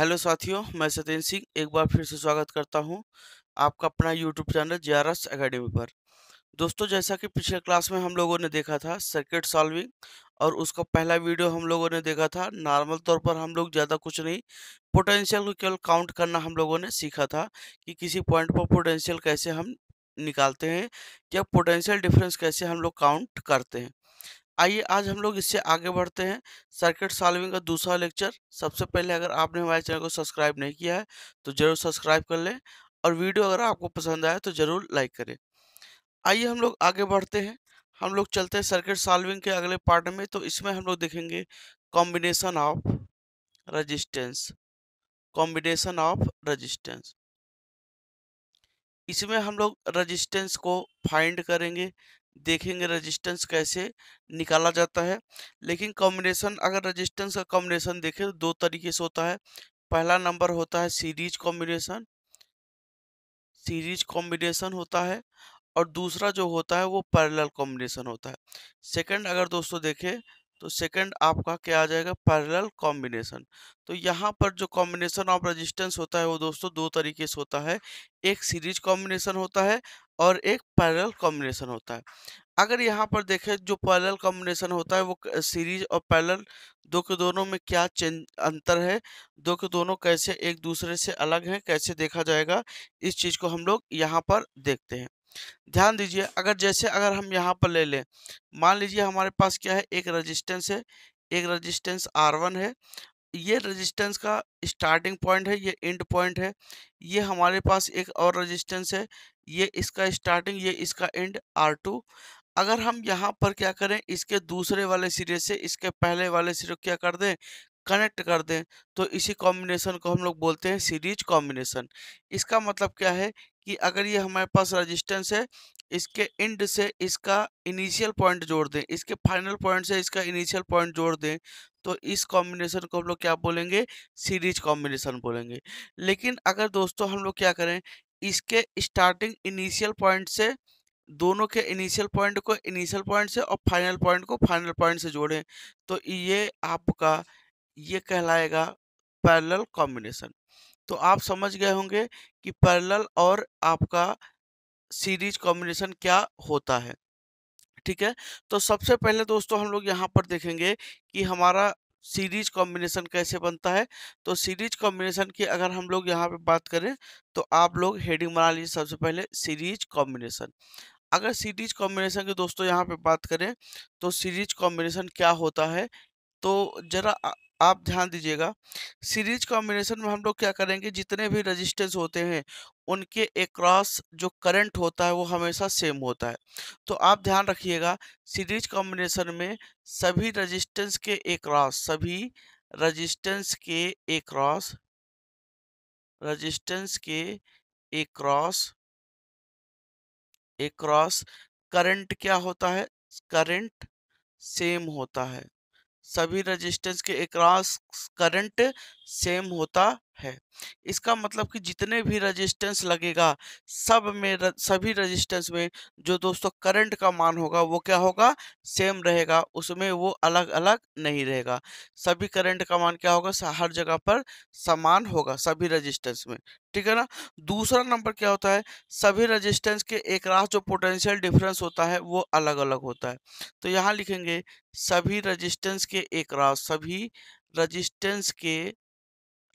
hello साथियों मैं सत्यन सिंह एक बार फिर से स्वागत करता हूं आपका अपना YouTube channel J R S academy पर दोस्तों जैसा कि पिछले क्लास में हम लोगों ने देखा था सर्किट सॉल्विंग और उसका पहला वीडियो हम लोगों ने देखा था नॉर्मल तौर पर हम लोग ज़्यादा कुछ नहीं पोटेंशियल को केवल काउंट करना हम लोगों ने सीखा था कि किसी पॉइंट पर पोटेंशियल कैसे हम निकालते हैं या पोटेंशियल डिफरेंस कैसे हम लोग काउंट करते हैं आइए आज हम लोग इससे आगे बढ़ते हैं सर्किट सॉल्विंग का दूसरा लेक्चर सबसे पहले अगर आपने हमारे चैनल को सब्सक्राइब नहीं किया है तो ज़रूर सब्सक्राइब कर लें और वीडियो अगर आपको पसंद आए तो ज़रूर लाइक करें आइए हम लोग आगे बढ़ते हैं हम लोग चलते हैं सर्किट सॉल्विंग के अगले पार्ट में तो इसमें हम लोग देखेंगे combination of resistance combination of resistance इसमें हम लोग रजिस्टेंस को फाइंड करेंगे देखेंगे रजिस्टेंस कैसे निकाला जाता है लेकिन कॉम्बिनेशन अगर रजिस्टेंस का कॉम्बिनेशन देखें तो दो तरीके से होता है पहला नंबर होता है सीरीज कॉम्बिनेशन सीरीज कॉम्बिनेशन होता है और दूसरा जो होता है वो पैरेलल कॉम्बिनेशन होता है सेकंड अगर दोस्तों देखें तो सेकंड आपका क्या आ जाएगा पैरेलल कॉम्बिनेशन तो यहाँ पर जो कॉम्बिनेशन ऑफ रेजिस्टेंस होता है वो दोस्तों दो तरीके से होता है एक सीरीज कॉम्बिनेशन होता है और एक पैरेलल कॉम्बिनेशन होता है अगर यहाँ पर देखें जो पैरेलल कॉम्बिनेशन होता है वो सीरीज और पैरेलल दो के दोनों में क्या चेंज अंतर है दो के दोनों कैसे एक दूसरे से अलग हैं कैसे देखा जाएगा इस चीज़ को हम लोग यहाँ पर देखते हैं ध्यान दीजिए अगर जैसे अगर हम यहाँ पर ले लें मान लीजिए हमारे पास क्या है एक रजिस्टेंस है एक रजिस्टेंस आर वन है ये रजिस्टेंस का स्टार्टिंग पॉइंट है ये एंड पॉइंट है ये हमारे पास एक और रजिस्टेंस है ये इसका स्टार्टिंग ये इसका एंड आर टू अगर हम यहाँ पर क्या करें इसके दूसरे वाले सिरे से इसके पहले वाले सिरे क्या कर दें कनेक्ट कर दें तो इसी कॉम्बिनेशन को हम लोग बोलते हैं सीरीज कॉम्बिनेशन इसका मतलब क्या है कि अगर ये हमारे पास रजिस्टेंस है इसके एंड से इसका इनिशियल पॉइंट जोड़ दें इसके फाइनल पॉइंट से इसका इनिशियल पॉइंट जोड़ दें तो इस कॉम्बिनेशन को हम लोग क्या बोलेंगे सीरीज कॉम्बिनेशन बोलेंगे लेकिन अगर दोस्तों हम लोग क्या करें इसके स्टार्टिंग इनिशियल पॉइंट से दोनों के इनिशियल पॉइंट को इनिशियल पॉइंट से और फाइनल पॉइंट को फाइनल पॉइंट से जोड़ें तो ये आपका ये कहलाएगा पैरेलल कॉम्बिनेशन तो आप समझ गए होंगे कि पैरेलल और आपका सीरीज कॉम्बिनेशन क्या होता है ठीक है तो सबसे पहले दोस्तों हम लोग यहाँ पर देखेंगे कि हमारा सीरीज कॉम्बिनेशन कैसे बनता है तो सीरीज कॉम्बिनेशन की अगर हम लोग यहाँ पे बात करें तो आप लोग हेडिंग बना लीजिए सबसे पहले सीरीज कॉम्बिनेशन अगर सीरीज कॉम्बिनेशन की दोस्तों यहाँ पे बात करें तो सीरीज कॉम्बिनेशन क्या होता है तो जरा आप ध्यान दीजिएगा सीरीज कॉम्बिनेशन में हम लोग क्या करेंगे जितने भी रजिस्टेंस होते हैं उनके एक्रॉस जो करंट होता है वो हमेशा सेम होता है तो आप ध्यान रखिएगा सीरीज कॉम्बिनेशन में सभी रजिस्टेंस के एक्रॉस सभी रजिस्टेंस के एक्रॉस रजिस्टेंस के एक्रॉस एक्रॉस करंट क्या होता है करंट सेम होता है सभी रजिस्टेंस के अक्रॉस करंट सेम होता है इसका मतलब कि जितने भी रेजिस्टेंस लगेगा सब में र, सभी रेजिस्टेंस में जो दोस्तों करंट का मान होगा वो क्या होगा सेम रहेगा उसमें वो अलग अलग नहीं रहेगा सभी करंट का मान क्या होगा हर जगह पर समान होगा सभी रेजिस्टेंस में ठीक है ना दूसरा नंबर क्या होता है सभी रेजिस्टेंस के एक रास जो पोटेंशियल डिफरेंस होता है वो अलग अलग होता है तो यहाँ लिखेंगे सभी रजिस्टेंस के एक रास सभी रजिस्टेंस के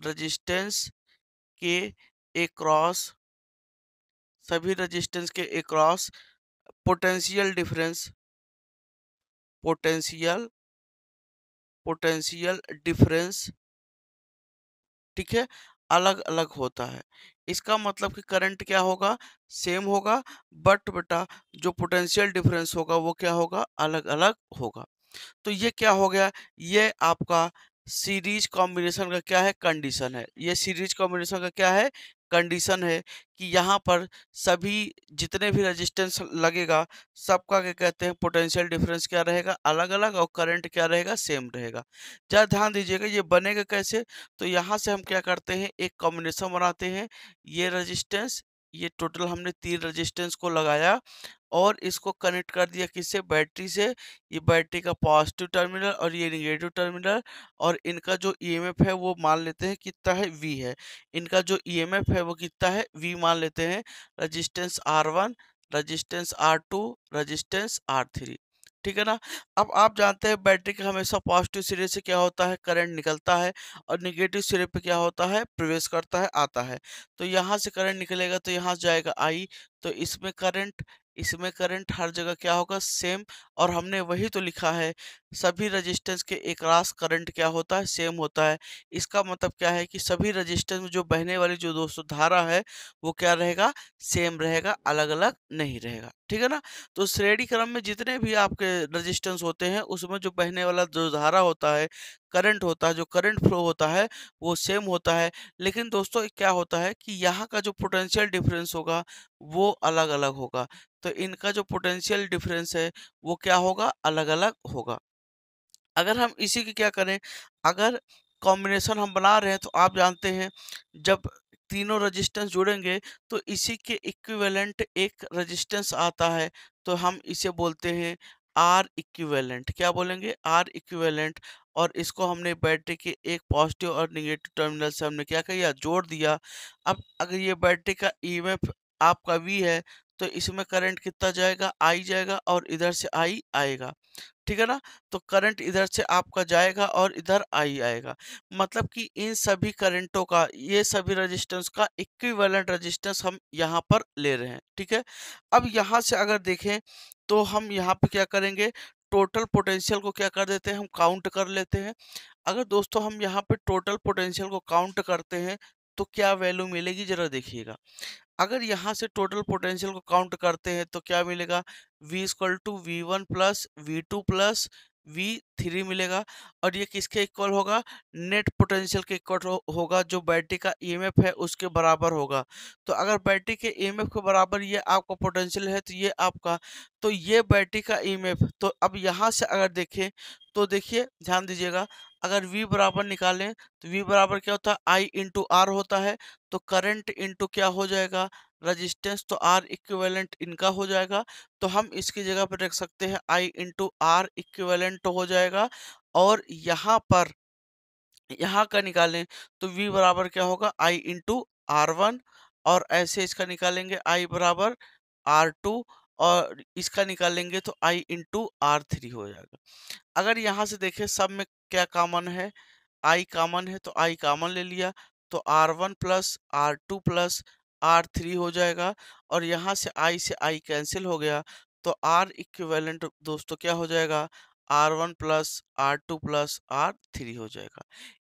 रजिस्टेंस के एक्रॉस सभी रजिस्टेंस के across potential difference potential potential difference ठीक है अलग अलग होता है इसका मतलब कि करंट क्या होगा सेम होगा बट बेटा जो पोटेंशियल डिफरेंस होगा वो क्या होगा अलग अलग होगा तो ये क्या हो गया ये आपका सीरीज कॉम्बिनेशन का क्या है कंडीशन है ये सीरीज कॉम्बिनेशन का क्या है कंडीशन है कि यहाँ पर सभी जितने भी रेजिस्टेंस लगेगा सबका क्या कहते हैं पोटेंशियल डिफरेंस क्या रहेगा अलग अलग और करंट क्या रहेगा सेम रहेगा जहाँ ध्यान दीजिएगा ये बनेगा कैसे तो यहाँ से हम क्या करते हैं एक कॉम्बिनेशन बनाते हैं ये रेजिस्टेंस ये टोटल हमने तीन रेजिस्टेंस को लगाया और इसको कनेक्ट कर दिया किससे बैटरी से ये बैटरी का पॉजिटिव टर्मिनल और ये निगेटिव टर्मिनल और इनका जो ईएमएफ e है वो मान लेते हैं कितना है वी है इनका जो ईएमएफ e है वो कितना है वी मान लेते हैं resistance R one resistance R two resistance R three ठीक है ना अब आप जानते हैं बैटरी का हमेशा पॉजिटिव सिरे से क्या होता है करंट निकलता है और निगेटिव सिरे पे क्या होता है प्रवेश करता है आता है तो यहाँ से करंट निकलेगा तो यहाँ जाएगा आई तो इसमें करंट इसमें करंट हर जगह क्या होगा सेम और हमने वही तो लिखा है सभी रजिस्टेंस के एक रास करंट क्या होता है सेम होता है इसका मतलब क्या है कि सभी रजिस्टेंस में जो बहने वाली जो दोस्तों धारा है वो क्या रहेगा सेम रहेगा अलग अलग नहीं रहेगा ठीक है ना तो श्रेणी क्रम में जितने भी आपके रजिस्टेंस होते हैं उसमें जो बहने वाला जो धारा होता है करंट होता है जो करंट फ्लो होता है वो सेम होता है लेकिन दोस्तों क्या होता है कि यहाँ का जो पोटेंशियल डिफरेंस होगा वो अलग अलग होगा तो इनका जो पोटेंशियल डिफरेंस है वो क्या होगा अलग अलग होगा अगर हम इसी की क्या करें अगर कॉम्बिनेशन हम बना रहे हैं तो आप जानते हैं जब तीनों रेजिस्टेंस जुड़ेंगे तो इसी के इक्विवेलेंट एक रेजिस्टेंस आता है तो हम इसे बोलते हैं आर इक्विवेलेंट क्या बोलेंगे आर इक्विवेलेंट और इसको हमने बैटरी के एक पॉजिटिव और निगेटिव टर्मिनल से हमने क्या किया जोड़ दिया अब अगर ये बैटरी का ई e आपका वी है तो इसमें करंट कितना जाएगा आई जाएगा और इधर से आई आएगा ठीक है ना तो करंट इधर से आपका जाएगा और इधर आई आएगा मतलब कि इन सभी करंटों का ये सभी रेजिस्टेंस का इक्विवेलेंट रेजिस्टेंस हम यहाँ पर ले रहे हैं ठीक है अब यहाँ से अगर देखें तो हम यहाँ पर क्या करेंगे टोटल पोटेंशियल को क्या कर देते हैं हम काउंट कर लेते हैं अगर दोस्तों हम यहाँ पे टोटल पोटेंशियल को काउंट करते हैं तो क्या वैल्यू मिलेगी जरा देखिएगा अगर यहाँ से टोटल पोटेंशियल को काउंट करते हैं तो क्या मिलेगा v equal to V one plus V two plus V three मिलेगा और ये किसके इक्वल होगा नेट पोटेंशियल के इक्वल हो, होगा जो बैटरी का ईएमएफ e है उसके बराबर होगा तो अगर बैटरी के ईएमएफ e के बराबर ये आपका पोटेंशियल है तो ये आपका तो ये बैटरी का ईएमएफ e तो अब यहाँ से अगर देखें तो देखिए ध्यान दीजिएगा अगर V बराबर निकालें तो V बराबर क्या होता है I इंटू आर होता है तो करंट इंटू क्या हो जाएगा रजिस्टेंस तो R इक्विवेलेंट इनका हो जाएगा तो हम इसकी जगह पर रख सकते हैं I इंटू आर इक्विवेलेंट हो जाएगा और यहाँ पर यहाँ का निकालें तो V बराबर क्या होगा I इंटू आर वन और ऐसे इसका निकालेंगे I बराबर आर टू और इसका निकालेंगे तो I इंटू आर थ्री हो जाएगा अगर यहाँ से देखें सब में क्या कॉमन है आई कॉमन है तो आई कॉमन ले लिया तो R one plus R two plus R three हो जाएगा और यहाँ से आई से आई कैंसिल हो गया तो आर इक्विवेलेंट दोस्तों क्या हो जाएगा R one plus R two plus R three हो जाएगा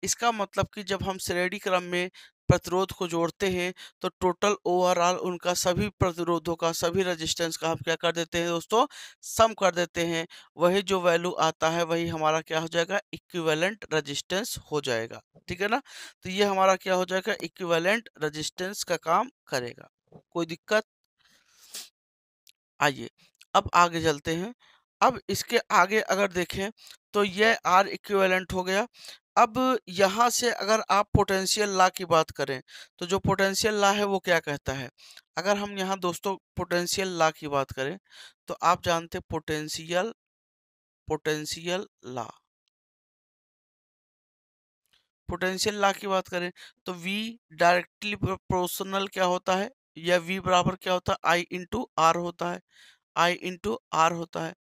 इसका मतलब कि जब हम श्रेणी क्रम में प्रतिरोध को जोड़ते हैं तो टोटल ओवरऑल उनका सभी प्रतिरोधों का सभी रेजिस्टेंस का हम क्या कर देते हैं दोस्तों सम कर देते हैं वही जो वैल्यू आता है वही हमारा क्या हो जाएगा इक्विवेलेंट रेजिस्टेंस हो जाएगा ठीक है ना तो ये हमारा क्या हो जाएगा इक्विवेलेंट रजिस्टेंस का काम करेगा कोई दिक्कत आइए अब आगे चलते हैं अब इसके आगे अगर देखें तो ये आर इक्विवेलेंट हो गया अब यहाँ से अगर आप पोटेंशियल ला की बात करें तो जो पोटेंशियल ला है वो क्या कहता है अगर हम यहाँ दोस्तों पोटेंशियल ला की बात करें तो आप जानते potential potential law potential law की बात करें तो V डायरेक्टली प्रोपोर्शनल क्या होता है या V बराबर क्या होता है I इंटू आर होता है I इंटू आर होता है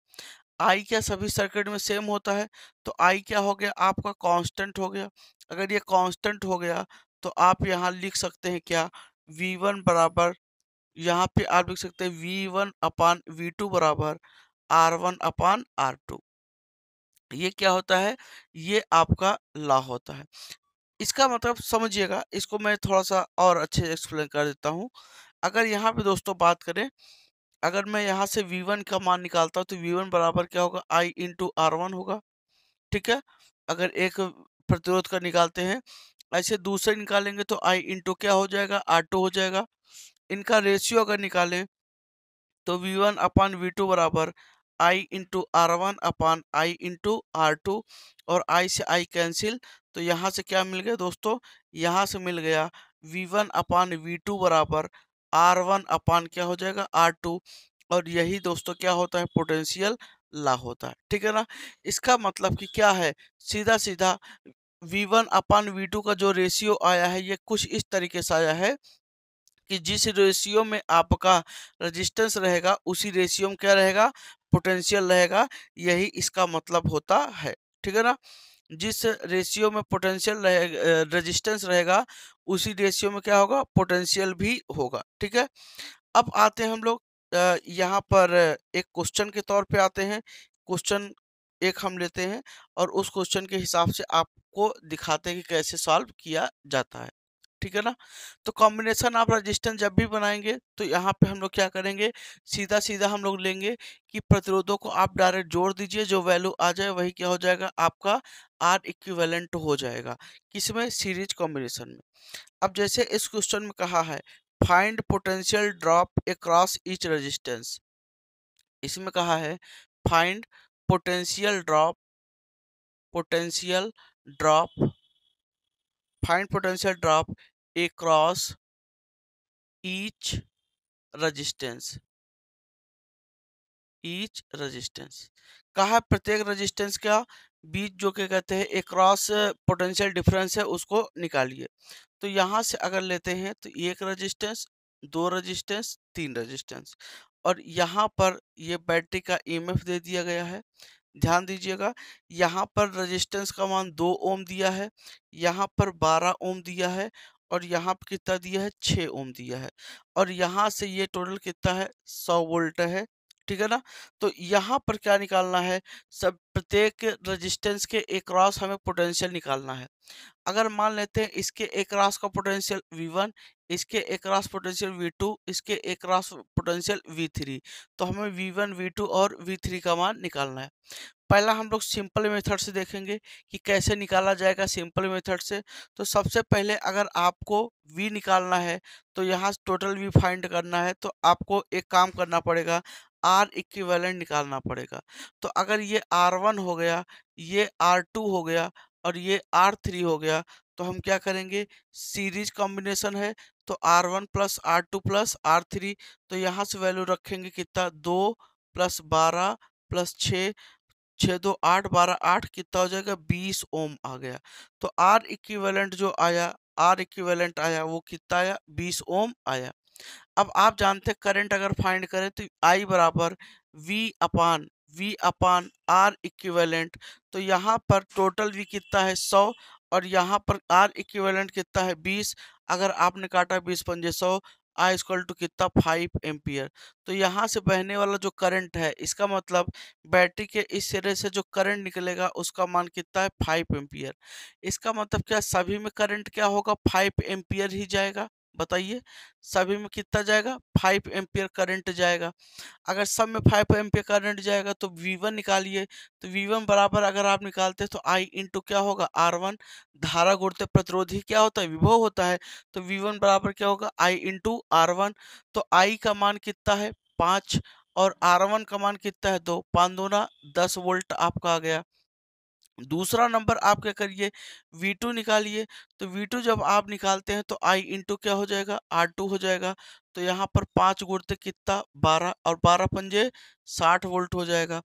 आई क्या सभी सर्किट में सेम होता है तो आई क्या हो गया आपका कांस्टेंट हो गया अगर ये कांस्टेंट हो गया तो आप यहाँ लिख सकते हैं क्या वी वन बराबर यहाँ पे आप लिख सकते हैं V one upon V two बराबर R one upon R two ये क्या होता है ये आपका लॉ होता है इसका मतलब समझिएगा इसको मैं थोड़ा सा और अच्छे एक्सप्लेन कर देता हूँ अगर यहाँ पे दोस्तों बात करें अगर मैं यहाँ से v1 का मान निकालता हूँ तो v1 बराबर क्या होगा i इंटू आर होगा ठीक है अगर एक प्रतिरोध का निकालते हैं ऐसे दूसरे निकालेंगे तो i इंटू क्या हो जाएगा आर हो जाएगा इनका रेशियो अगर निकालें तो v1 वन अपान वी बराबर I into R one upon I into R two और आई से आई कैंसिल तो यहाँ से क्या मिल गया दोस्तों यहाँ से मिल गया v1 वन अपान वी बराबर आर वन अपान क्या हो जाएगा आर टू और यही दोस्तों क्या होता है पोटेंशियल ला होता है ठीक है ना इसका मतलब कि क्या है सीधा सीधा V1 अपान टू का जो रेशियो आया है ये कुछ इस तरीके से आया है कि जिस रेशियो में आपका रेजिस्टेंस रहेगा उसी रेशियो में क्या रहेगा पोटेंशियल रहेगा यही इसका मतलब होता है ठीक है ना जिस रेशियो में पोटेंशियल रहे रेजिस्टेंस रहेगा उसी रेशियो में क्या होगा पोटेंशियल भी होगा ठीक है अब आते हैं हम लोग यहाँ पर एक क्वेश्चन के तौर पे आते हैं क्वेश्चन एक हम लेते हैं और उस क्वेश्चन के हिसाब से आपको दिखाते हैं कि कैसे सॉल्व किया जाता है ठीक है ना तो कॉम्बिनेशन आप रजिस्टेंस जब भी बनाएंगे तो यहाँ पे हम लोग क्या करेंगे सीधा सीधा हम लोग लेंगे कि प्रतिरोधों को आप डायरेक्ट जोड़ दीजिए जो वैल्यू आ जाए वही क्या हो जाएगा आपका आर इक्विवेलेंट हो जाएगा किसमें सीरीज कॉम्बिनेशन में अब जैसे इस क्वेश्चन में कहा है find potential drop across each resistance इसमें कहा है find potential drop potential drop find potential drop across each resistance each resistance कहा प्रत्येक रेजिस्टेंस का बीच जो क्या कहते हैं एक क्रॉस पोटेंशियल डिफरेंस है उसको निकालिए तो यहाँ से अगर लेते हैं तो एक रेजिस्टेंस दो रेजिस्टेंस तीन रेजिस्टेंस और यहाँ पर ये बैटरी का ईएमएफ e दे दिया गया है ध्यान दीजिएगा यहाँ पर रेजिस्टेंस का मान दो ओम दिया है यहाँ पर बारह ओम दिया है और यहाँ पर कितना दिया है छः ओम दिया है और यहाँ से ये टोटल कितना है सौ वोल्ट है ठीक है ना तो यहाँ पर क्या निकालना है सब प्रत्येक रेजिस्टेंस के एक रॉस हमें पोटेंशियल निकालना है अगर मान लेते हैं इसके एक रास का पोटेंशियल V1 इसके एक रास पोटेंशियल V2 इसके एक रॉस पोटेंशियल V3 तो हमें V1 V2 और V3 का मान निकालना है पहला हम लोग सिंपल मेथड से देखेंगे कि कैसे निकाला जाएगा सिंपल मेथड से तो सबसे पहले अगर आपको v निकालना है तो यहाँ टोटल v फाइंड करना है तो आपको एक काम करना पड़ेगा आर इक्विवेलेंट निकालना पड़ेगा तो अगर ये आर वन हो गया ये आर टू हो गया और ये आर थ्री हो गया तो हम क्या करेंगे सीरीज कॉम्बिनेशन है तो R one plus R two plus R three तो यहाँ से वैल्यू रखेंगे कितना दो प्लस बारह प्लस छः छः दो आठ बारह आठ कितना हो जाएगा बीस ओम आ गया तो आर इक्विवेलेंट जो आया आर इक्विवेलेंट आया वो कितना आया बीस ओम आया अब आप जानते हैं करंट अगर फाइंड करें तो आई बराबर V upon V upon R equivalent तो यहाँ पर टोटल वी कितना है सौ और यहाँ पर आर इक्विवेलेंट कितना है बीस अगर आपने काटा बीस पंजे सौ आई स्क्वल टू कितना फाइव एम्पियर तो यहाँ से बहने वाला जो करंट है इसका मतलब बैटरी के इस सिरे से जो करंट निकलेगा उसका मान कितना है फाइव एम्पियर इसका मतलब क्या सभी में करंट क्या होगा फाइव एम्पियर ही जाएगा बताइए सभी में कितना जाएगा फाइव एम्पियर करंट जाएगा अगर सब में फाइव एम्पियर करंट जाएगा तो वी वन निकालिए तो वी वन बराबर अगर आप निकालते तो आई इंटू क्या होगा आर वन धारा गुड़ते प्रतिरोधी क्या होता है विभव होता है तो वी वन बराबर क्या होगा आई इंटू आर वन तो आई का मान कितना है पाँच और आर वन का मान कितना है दो पाँच दोना दस वोल्ट आपका आ गया दूसरा नंबर आप क्या करिए V2 निकालिए तो V2 जब आप निकालते हैं तो I इंटू क्या हो जाएगा R2 हो जाएगा तो यहाँ पर पाँच गुड़ते कितना बारह और बारह पंजे साठ वोल्ट हो जाएगा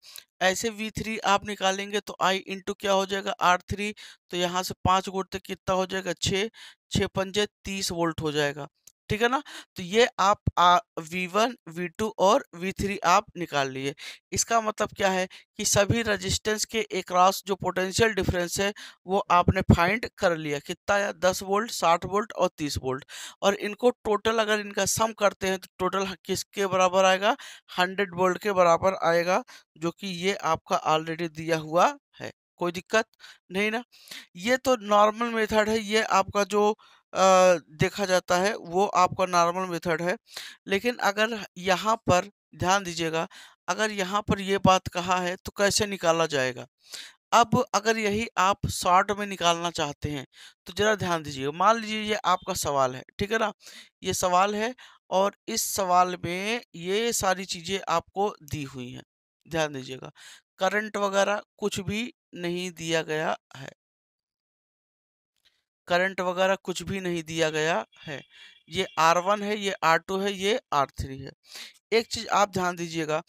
ऐसे V3 आप निकालेंगे तो I इंटू क्या हो जाएगा R3 तो यहाँ से पाँच गुड़ते कितना हो जाएगा छः छः पंजे तीस वोल्ट हो जाएगा ठीक है ना तो ये आप V1, V2 और V3 आप निकाल लिए इसका मतलब क्या है कि सभी रेजिस्टेंस के एक जो पोटेंशियल डिफरेंस है वो आपने फाइंड कर लिया कितना या 10 वोल्ट 60 वोल्ट और 30 वोल्ट और इनको टोटल अगर इनका सम करते हैं तो टोटल किसके बराबर आएगा 100 वोल्ट के बराबर आएगा जो कि ये आपका ऑलरेडी दिया हुआ है कोई दिक्कत नहीं ना ये तो नॉर्मल मेथड है ये आपका जो देखा जाता है वो आपका नॉर्मल मेथड है लेकिन अगर यहाँ पर ध्यान दीजिएगा अगर यहाँ पर ये बात कहा है तो कैसे निकाला जाएगा अब अगर यही आप शॉर्ट में निकालना चाहते हैं तो ज़रा ध्यान दीजिए मान लीजिए ये आपका सवाल है ठीक है ना ये सवाल है और इस सवाल में ये सारी चीज़ें आपको दी हुई हैं ध्यान दीजिएगा करंट वगैरह कुछ भी नहीं दिया गया है करंट वगैरह कुछ भी नहीं दिया गया है ये R1 है ये R2 है ये R3 है एक चीज़ आप ध्यान दीजिएगा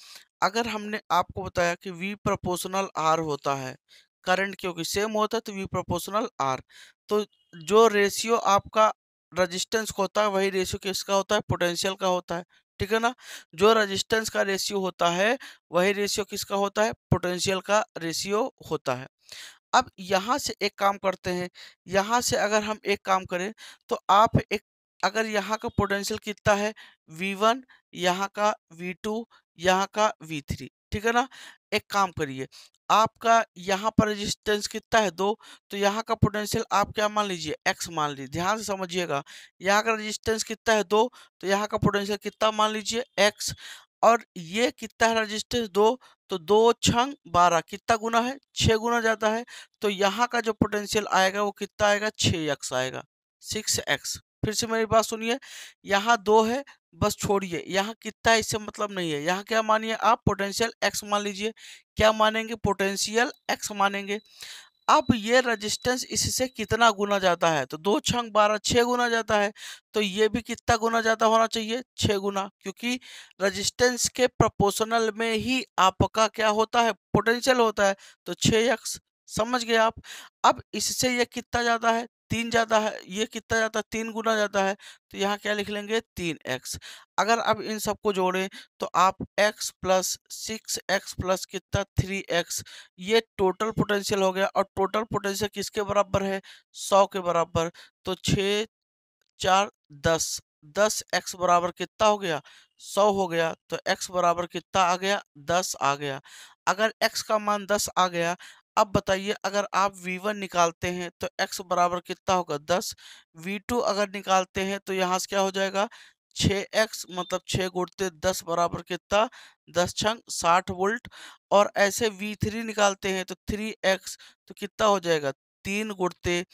अगर हमने आपको बताया कि V प्रोपोर्शनल R होता है करंट क्योंकि सेम होता है तो V प्रोपोर्शनल R तो जो रेशियो आपका रजिस्टेंस का होता है वही रेशियो किसका होता है पोटेंशियल का होता है ठीक है ना जो रजिस्टेंस का रेशियो होता है वही रेशियो किसका होता है पोटेंशियल का रेशियो होता है अब यहाँ से एक काम करते हैं यहाँ से अगर हम एक काम करें तो आप एक अगर यहाँ का पोटेंशियल कितना है V1 वन यहाँ का V2 टू यहाँ का V3 ठीक है ना एक काम करिए आपका यहाँ पर रेजिस्टेंस कितना है दो तो यहाँ का पोटेंशियल आप क्या मान लीजिए एक्स मान लीजिए ध्यान से समझिएगा यहाँ का रेजिस्टेंस कितना है दो तो यहाँ का पोटेंशियल कितना मान लीजिए एक्स और ये कितना है रजिस्टेंस दो तो दो छंग बारह कितना गुना है छः गुना जाता है तो यहाँ का जो पोटेंशियल आएगा वो कितना आएगा छः एक्स आएगा सिक्स एक्स फिर से मेरी बात सुनिए यहाँ दो है बस छोड़िए यहाँ कितना है इससे मतलब नहीं है यहाँ क्या मानिए आप पोटेंशियल एक्स मान लीजिए क्या मानेंगे पोटेंशियल एक्स मानेंगे अब ये रेजिस्टेंस इससे कितना गुना जाता है तो दो छंग बारह छः गुना जाता है तो ये भी कितना गुना जाता होना चाहिए छः गुना क्योंकि रेजिस्टेंस के प्रोपोर्शनल में ही आपका क्या होता है पोटेंशियल होता है तो छः समझ गए आप अब इससे ये कितना ज़्यादा है तीन ज़्यादा है ये कितना ज़्यादा है तीन गुना ज़्यादा है तो यहाँ क्या लिख लेंगे तीन एक्स अगर अब इन सबको जोड़ें तो आप x plus six X plus कितना थ्री एक्स ये टोटल पोटेंशियल हो गया और टोटल पोटेंशियल किसके बराबर है सौ के बराबर तो छः चार दस दस एक्स बराबर कितना हो गया सौ हो गया तो एक्स बराबर कितना आ गया दस आ गया अगर एक्स का मान दस आ गया अब बताइए अगर आप v1 निकालते हैं तो x बराबर कितना होगा दस v2 अगर निकालते हैं तो यहाँ से क्या हो जाएगा छः एक्स मतलब छः गुड़ते दस बराबर कितना दस छंग साठ वोल्ट और ऐसे v3 निकालते हैं तो थ्री एक्स तो कितना हो जाएगा तीन गुड़ते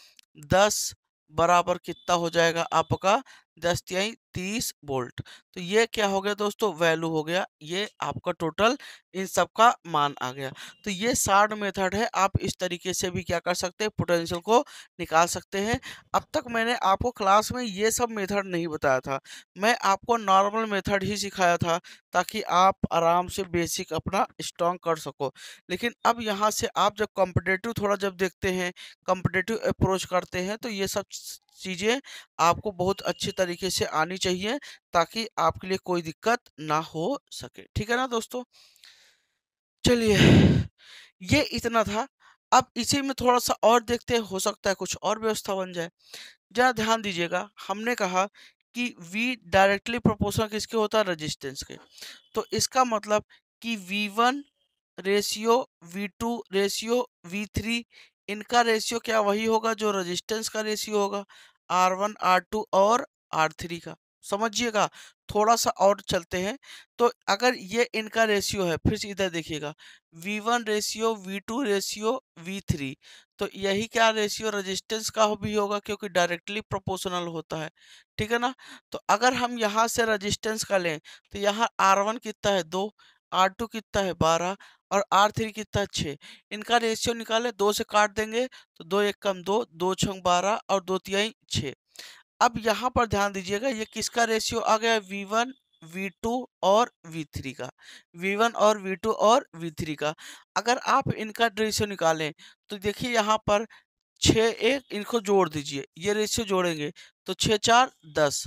दस बराबर कितना हो जाएगा आपका दस तिहाई तीस वोल्ट तो ये क्या हो गया दोस्तों वैल्यू हो गया ये आपका टोटल इन सब का मान आ गया तो ये शार्ट मेथड है आप इस तरीके से भी क्या कर सकते हैं पोटेंशियल को निकाल सकते हैं अब तक मैंने आपको क्लास में ये सब मेथड नहीं बताया था मैं आपको नॉर्मल मेथड ही सिखाया था ताकि आप आराम से बेसिक अपना स्ट्रॉन्ग कर सको लेकिन अब यहाँ से आप जब कॉम्पिटेटिव थोड़ा जब देखते हैं कॉम्पिटेटिव अप्रोच करते हैं तो ये सब चीज़ें आपको बहुत अच्छी तरीके से आनी चाहिए ताकि आपके लिए कोई दिक्कत ना हो सके ठीक है ना दोस्तों चलिए ये इतना था अब इसी में थोड़ा सा और देखते हो सकता है कुछ और व्यवस्था बन जाए जरा ध्यान दीजिएगा हमने कहा कि V डायरेक्टली प्रोपोर्शनल किसके होता है रेजिस्टेंस के तो इसका मतलब कि V1 ratio V2 ratio V3 इनका रेशियो क्या वही होगा जो रेजिस्टेंस का रेशियो होगा R1 R2 और आर थ्री का समझिएगा थोड़ा सा और चलते हैं तो अगर ये इनका रेशियो है फिर इधर देखिएगा V1 ratio V two ratio V three तो यही क्या रेशियो रेजिस्टेंस का भी होगा क्योंकि डायरेक्टली प्रोपोर्शनल होता है ठीक है ना तो अगर हम यहाँ से रेजिस्टेंस का लें तो यहाँ R1 कितना है दो R2 कितना है बारह और आर थ्री कितना छः इनका रेशियो निकाले दो से काट देंगे तो दो एक कम दो दो छंग बारह और दो तिहाई छः अब यहाँ पर ध्यान दीजिएगा ये किसका रेशियो आ गया वी वन वी टू और वी थ्री का वी वन और वी टू और वी थ्री का अगर आप इनका रेशियो निकालें तो देखिए यहाँ पर छः एक इनको जोड़ दीजिए ये रेशियो जोड़ेंगे तो छः चार दस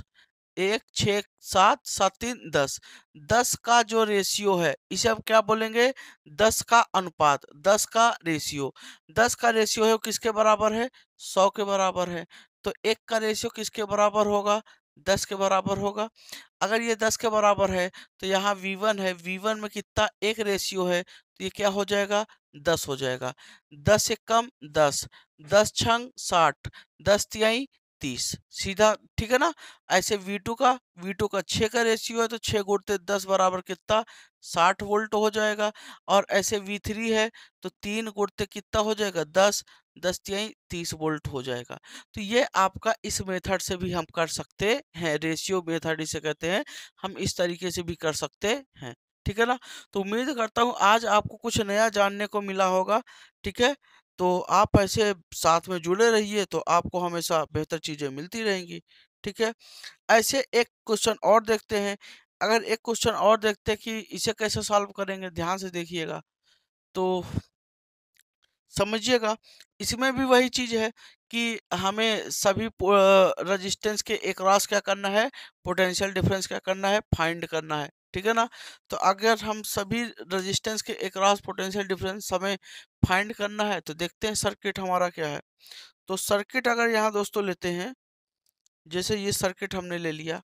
एक छ सात सात तीन दस दस का जो रेशियो है इसे आप क्या बोलेंगे दस का अनुपात दस का रेशियो दस का रेशियो है किसके बराबर है सौ के बराबर है तो एक का रेशियो किसके बराबर होगा दस के बराबर होगा अगर ये दस के बराबर है तो यहाँ वी वन है वी वन में कितना एक रेशियो है तो ये क्या हो जाएगा दस हो जाएगा दस से कम दस दस छंग साठ दस तिहाई तीस सीधा ठीक है ना ऐसे V2 का V2 का छः का रेशियो है तो छः गुड़ते दस बराबर कितना साठ वोल्ट हो जाएगा और ऐसे V3 है तो तीन गुड़ते कितना हो जाएगा दस दस यही तीस वोल्ट हो जाएगा तो ये आपका इस मेथड से भी हम कर सकते हैं रेशियो मेथड इसे कहते हैं हम इस तरीके से भी कर सकते हैं ठीक है ना तो उम्मीद करता हूँ आज आपको कुछ नया जानने को मिला होगा ठीक है तो आप ऐसे साथ में जुड़े रहिए तो आपको हमेशा बेहतर चीज़ें मिलती रहेंगी ठीक है ऐसे एक क्वेश्चन और देखते हैं अगर एक क्वेश्चन और देखते हैं कि इसे कैसे सॉल्व करेंगे ध्यान से देखिएगा तो समझिएगा इसमें भी वही चीज़ है कि हमें सभी रजिस्टेंस के एक रास क्या करना है पोटेंशियल डिफरेंस क्या करना है फाइंड करना है ठीक है ना तो अगर हम सभी रेजिस्टेंस के एक पोटेंशियल डिफरेंस समय फाइंड करना है तो देखते हैं सर्किट हमारा क्या है तो सर्किट अगर यहाँ दोस्तों लेते हैं जैसे ये सर्किट हमने ले लिया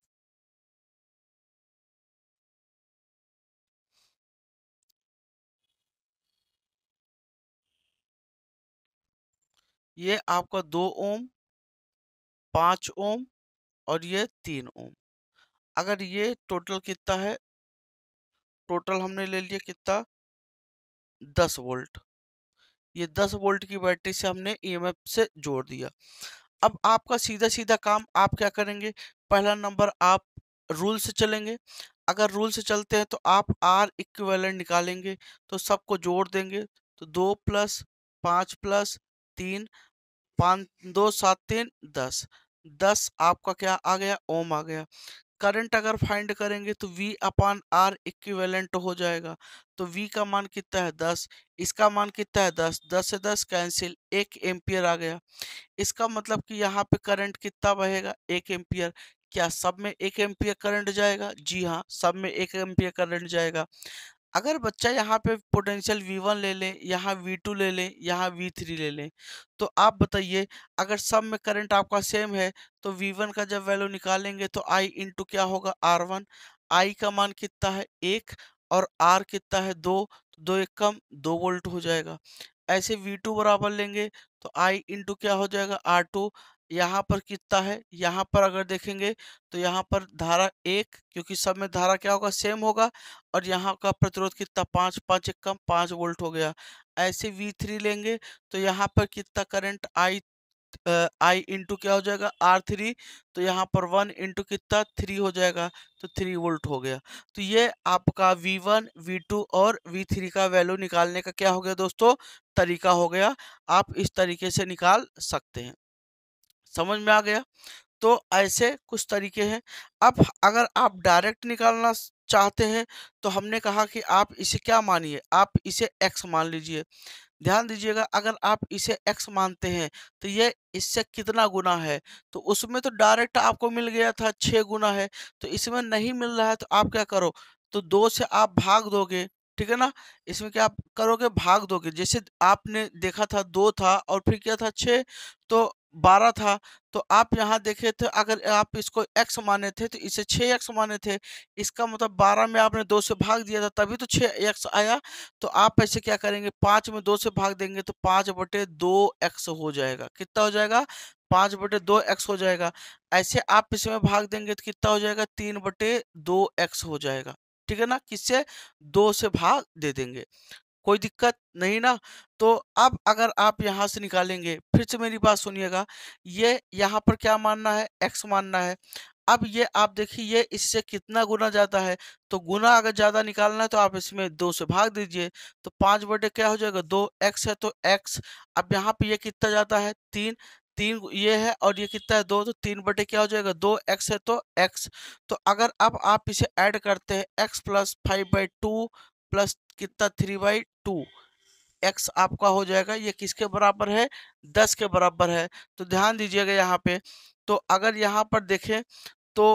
ये आपका दो ओम पांच ओम और ये तीन ओम अगर ये टोटल कितना है टोटल हमने ले लिया कितना दस वोल्ट ये दस वोल्ट की बैटरी से हमने ईएमएफ e से जोड़ दिया अब आपका सीधा सीधा काम आप क्या करेंगे पहला नंबर आप रूल से चलेंगे अगर रूल से चलते हैं तो आप आर इक्वेलेंट निकालेंगे तो सबको जोड़ देंगे तो दो प्लस पाँच प्लस तीन पाँच दो सात तीन दस दस आपका क्या आ गया ओम आ गया करंट अगर फाइंड करेंगे तो वी अपान आर इक्विवेलेंट हो जाएगा तो वी का मान कितना है दस इसका मान कितना है दस दस से दस कैंसिल एक एम्पियर आ गया इसका मतलब कि यहाँ पे करंट कितना बहेगा एक एम्पियर क्या सब में एक एम्पियर करंट जाएगा जी हाँ सब में एक एम्पियर करंट जाएगा अगर बच्चा यहाँ पे पोटेंशियल वी वन ले ले यहाँ वी टू ले ले यहाँ वी थ्री ले ले तो आप बताइए अगर सब में करंट आपका सेम है तो वी वन का जब वैल्यू निकालेंगे तो आई इंटू क्या होगा आर वन आई का मान कितना है एक और आर कितना है दो तो दो एक कम दो वोल्ट हो जाएगा ऐसे वी टू बराबर लेंगे तो आई इंटू क्या हो जाएगा आर टू यहाँ पर कितना है यहाँ पर अगर देखेंगे तो यहाँ पर धारा एक क्योंकि सब में धारा क्या होगा सेम होगा और यहाँ का प्रतिरोध कितना पाँच पाँच एक कम पाँच वोल्ट हो गया ऐसे वी थ्री लेंगे तो यहाँ पर कितना करंट आई आई इंटू क्या हो जाएगा आर थ्री तो यहाँ पर वन इंटू कितना थ्री हो जाएगा तो थ्री वोल्ट हो गया तो ये आपका वी वन वी टू और वी थ्री का वैल्यू निकालने का क्या हो गया दोस्तों तरीका हो गया आप इस तरीके से निकाल सकते हैं समझ में आ गया तो ऐसे कुछ तरीके हैं अब अगर आप डायरेक्ट निकालना चाहते हैं तो हमने कहा कि आप इसे क्या मानिए आप इसे एक्स मान लीजिए ध्यान दीजिएगा अगर आप इसे एक्स मानते हैं तो ये इससे कितना गुना है तो उसमें तो डायरेक्ट आपको मिल गया था छः गुना है तो इसमें नहीं मिल रहा है तो आप क्या करो तो दो से आप भाग दोगे ठीक है ना इसमें क्या आप करोगे भाग दोगे जैसे आपने देखा था दो था और फिर क्या था छः तो बारह था तो आप यहाँ देखे थे अगर आप इसको एक्स माने थे तो इसे छः एक्स माने थे इसका मतलब बारह में आपने दो से भाग दिया था तभी तो छः एक्स आया तो आप ऐसे क्या करेंगे पाँच में दो से भाग देंगे तो पाँच बटे दो एक्स हो जाएगा कितना हो जाएगा पाँच बटे दो एक्स हो जाएगा ऐसे आप इसमें भाग देंगे तो कितना हो जाएगा तीन बटे दो एक्स हो जाएगा ठीक है ना किससे दो से भाग दे देंगे कोई दिक्कत नहीं ना तो अब अगर आप यहाँ से निकालेंगे फिर से मेरी बात सुनिएगा ये यहाँ पर क्या मानना है एक्स मानना है अब ये आप देखिए ये इससे कितना गुना जाता है तो गुना अगर ज़्यादा निकालना है तो आप इसमें दो से भाग दीजिए तो पाँच बटे क्या हो जाएगा दो एक्स है तो एक्स अब यहाँ पे ये कितना जाता है तीन तीन ये है और ये कितना है दो तो तीन बटे क्या हो जाएगा दो एक्स है तो एक्स तो अगर अब आप इसे ऐड करते हैं X plus five by two plus कितना थ्री बाई टू एक्स आपका हो जाएगा ये किसके बराबर है दस के बराबर है तो ध्यान दीजिएगा यहाँ पे तो अगर यहाँ पर देखें तो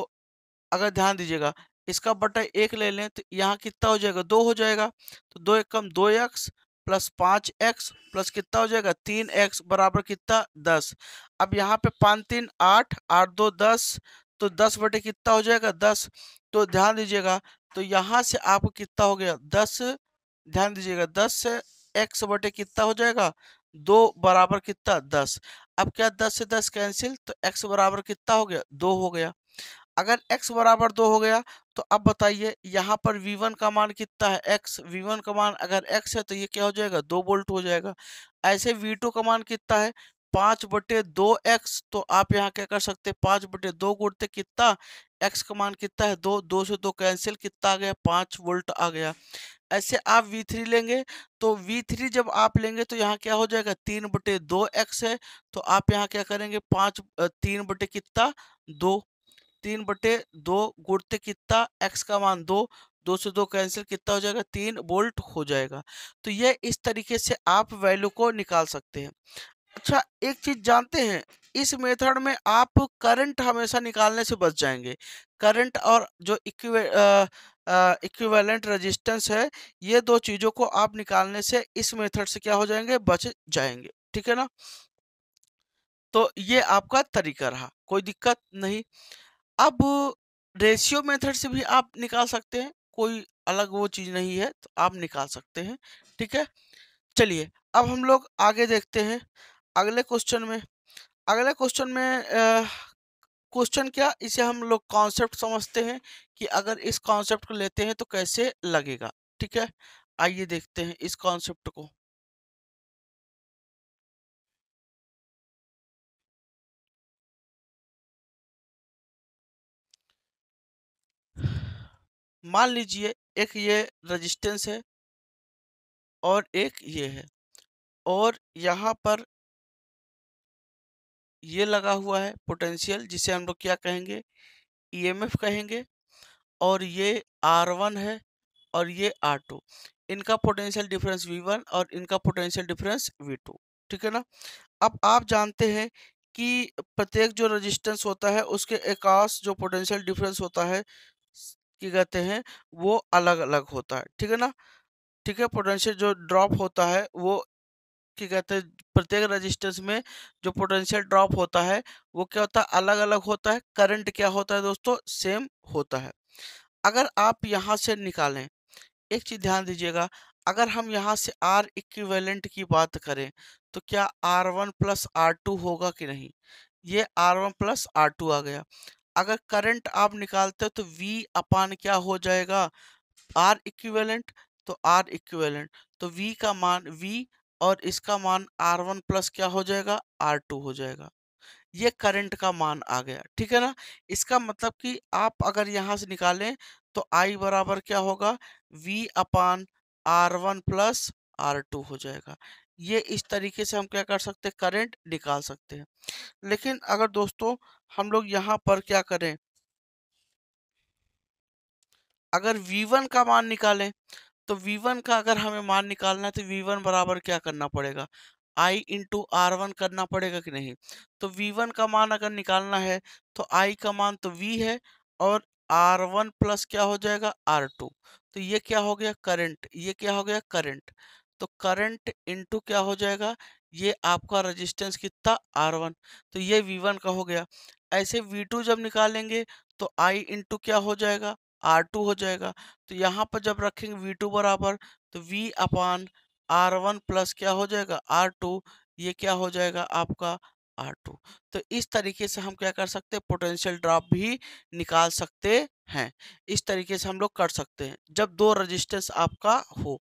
अगर ध्यान दीजिएगा इसका बटा एक ले लें तो यहाँ कितना हो जाएगा दो हो जाएगा तो दो एक कम दो एक्स प्लस पाँच एक्स प्लस कितना हो जाएगा तीन एक्स बराबर कितना दस अब यहाँ पे पाँच तीन आठ आठ दो दस तो दस बटे कितना हो जाएगा दस तो ध्यान दीजिएगा तो यहाँ से आपको कितना हो गया दस ध्यान दीजिएगा दस से एक्स बटे कितना हो जाएगा दो बराबर कितना दस अब क्या दस से दस कैंसिल तो एक्स बराबर कितना हो गया दो हो गया अगर x बराबर दो हो गया तो अब बताइए यहाँ पर v1 का मान कितना है x v1 का मान अगर x है तो ये क्या हो जाएगा दो वोल्ट हो जाएगा ऐसे v2 का मान कितना है पाँच बटे दो एक्स तो आप यहाँ क्या कर सकते हैं पाँच बटे दो गुड़ते कितना एक्स का मान कितना है दो दो से दो कैंसिल कितना आ गया पाँच वोल्ट आ गया ऐसे आप वी थ्री लेंगे तो वी थ्री जब आप लेंगे तो यहाँ क्या हो जाएगा तीन बटे दो एक्स है तो आप यहाँ क्या करेंगे पाँच तीन बटे कितना दो तीन बटे दो गुड़ते कितना एक्स का मान दो दो से दो कैंसिल कितना हो जाएगा तीन बोल्ट हो जाएगा तो यह इस तरीके से आप वैल्यू को निकाल सकते हैं अच्छा एक चीज़ जानते हैं इस मेथड में आप करंट हमेशा निकालने से बच जाएंगे करंट और जो इक्वे इक्विवेलेंट रेजिस्टेंस है ये दो चीज़ों को आप निकालने से इस मेथड से क्या हो जाएंगे बच जाएंगे ठीक है ना तो ये आपका तरीका रहा कोई दिक्कत नहीं अब रेशियो मेथड से भी आप निकाल सकते हैं कोई अलग वो चीज़ नहीं है तो आप निकाल सकते हैं ठीक है चलिए अब हम लोग आगे देखते हैं अगले क्वेश्चन में अगले क्वेश्चन में आ, क्वेश्चन क्या इसे हम लोग कॉन्सेप्ट समझते हैं कि अगर इस कॉन्सेप्ट को लेते हैं तो कैसे लगेगा ठीक है आइए देखते हैं इस कॉन्सेप्ट को मान लीजिए एक ये रेजिस्टेंस है और एक ये है और यहाँ पर ये लगा हुआ है पोटेंशियल जिसे हम लोग क्या कहेंगे ईएमएफ e कहेंगे और ये आर वन है और ये आर टू इनका पोटेंशियल डिफरेंस वी वन और इनका पोटेंशियल डिफरेंस वी टू ठीक है ना अब आप जानते हैं कि प्रत्येक जो रेजिस्टेंस होता है उसके एकाश जो पोटेंशियल डिफरेंस होता है की कहते हैं वो अलग अलग होता है ठीक है ना ठीक है पोटेंशियल जो ड्रॉप होता है वो क्या कहते हैं प्रत्येक रजिस्टेंस में जो पोटेंशियल ड्रॉप होता है वो क्या होता है अलग अलग होता है करंट क्या होता है दोस्तों सेम होता है अगर आप यहाँ से निकालें एक चीज़ ध्यान दीजिएगा अगर हम यहाँ से आर इक्विवेलेंट की बात करें तो क्या R one plus R two होगा कि नहीं ये R one plus R two आ गया अगर करंट आप निकालते हो तो V अपान क्या हो जाएगा R इक्विवेलेंट तो R इक्विवेलेंट तो V का मान V और इसका मान आर वन प्लस क्या हो जाएगा आर टू हो जाएगा ये करंट का मान आ गया ठीक है ना इसका मतलब कि आप अगर यहाँ से निकालें तो I बराबर क्या होगा V upon R one plus R two हो जाएगा ये इस तरीके से हम क्या कर सकते हैं करंट निकाल सकते हैं लेकिन अगर दोस्तों हम लोग यहाँ पर क्या करें अगर V1 का मान निकालें तो v1 का अगर हमें मान निकालना है तो v1 बराबर क्या करना पड़ेगा i इंटू आर वन करना पड़ेगा कि नहीं तो v1 का मान अगर निकालना है तो i का मान तो v है और R1 प्लस क्या हो जाएगा R2 तो ये क्या हो गया करंट ये क्या हो गया करंट तो करंट इंटू क्या हो जाएगा ये आपका रेजिस्टेंस कितना वन तो ये वन का हो गया ऐसे V2 जब निकालेंगे तो I इंटू क्या हो जाएगा आर टू हो जाएगा तो यहाँ पर जब रखेंगे वी टू बराबर तो V upon R one plus क्या हो जाएगा आर टू ये क्या हो जाएगा आपका आर टू तो इस तरीके से हम क्या कर सकते हैं पोटेंशियल ड्रॉप भी निकाल सकते हैं इस तरीके से हम लोग कर सकते हैं जब दो रजिस्टेंस आपका हो